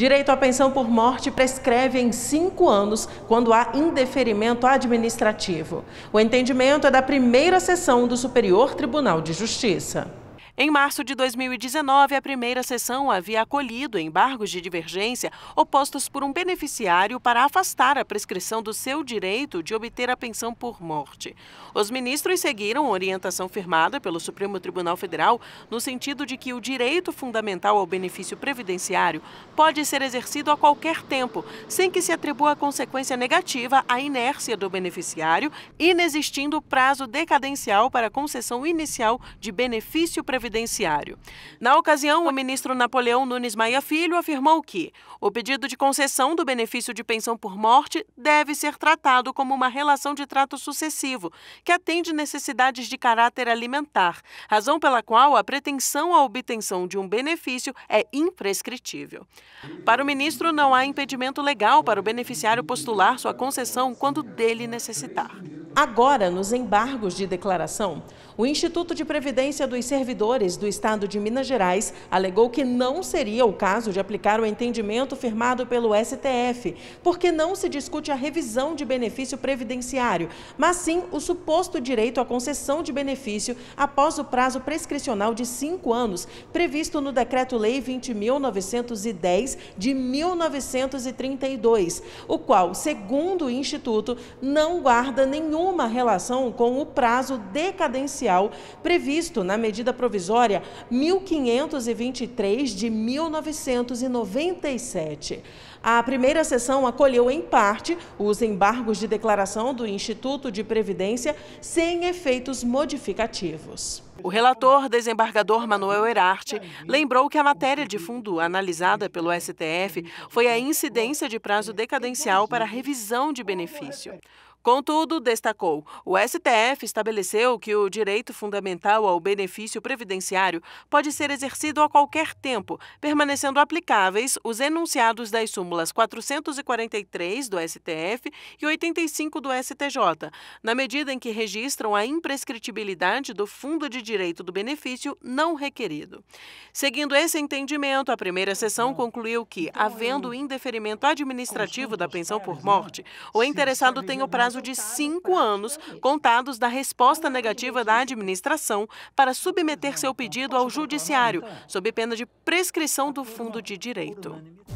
Direito à pensão por morte prescreve em cinco anos quando há indeferimento administrativo. O entendimento é da primeira sessão do Superior Tribunal de Justiça. Em março de 2019, a primeira sessão havia acolhido embargos de divergência opostos por um beneficiário para afastar a prescrição do seu direito de obter a pensão por morte. Os ministros seguiram orientação firmada pelo Supremo Tribunal Federal no sentido de que o direito fundamental ao benefício previdenciário pode ser exercido a qualquer tempo, sem que se atribua consequência negativa à inércia do beneficiário, inexistindo prazo decadencial para concessão inicial de benefício previdenciário previdenciário. Na ocasião, o ministro Napoleão Nunes Maia Filho afirmou que o pedido de concessão do benefício de pensão por morte deve ser tratado como uma relação de trato sucessivo, que atende necessidades de caráter alimentar, razão pela qual a pretensão à obtenção de um benefício é imprescritível. Para o ministro, não há impedimento legal para o beneficiário postular sua concessão quando dele necessitar. Agora, nos embargos de declaração, o Instituto de Previdência dos Servidores do Estado de Minas Gerais alegou que não seria o caso de aplicar o entendimento firmado pelo STF, porque não se discute a revisão de benefício previdenciário, mas sim o suposto direito à concessão de benefício após o prazo prescricional de cinco anos, previsto no Decreto-Lei 20.910 de 1932, o qual, segundo o Instituto, não guarda nenhum alguma relação com o prazo decadencial previsto na medida provisória 1523 de 1997. A primeira sessão acolheu em parte os embargos de declaração do Instituto de Previdência sem efeitos modificativos. O relator, desembargador Manuel Erarte lembrou que a matéria de fundo analisada pelo STF foi a incidência de prazo decadencial para revisão de benefício. Contudo, destacou, o STF estabeleceu que o direito fundamental ao benefício previdenciário pode ser exercido a qualquer tempo, permanecendo aplicáveis os enunciados das súmulas 443 do STF e 85 do STJ, na medida em que registram a imprescritibilidade do fundo de direito do benefício não requerido. Seguindo esse entendimento, a primeira sessão então, concluiu que, então, havendo indeferimento administrativo da pensão por né? morte, o interessado tem o prazo prazo de cinco anos, contados da resposta negativa da administração, para submeter seu pedido ao Judiciário, então. sob pena de prescrição tá do Fundo de tá Direito.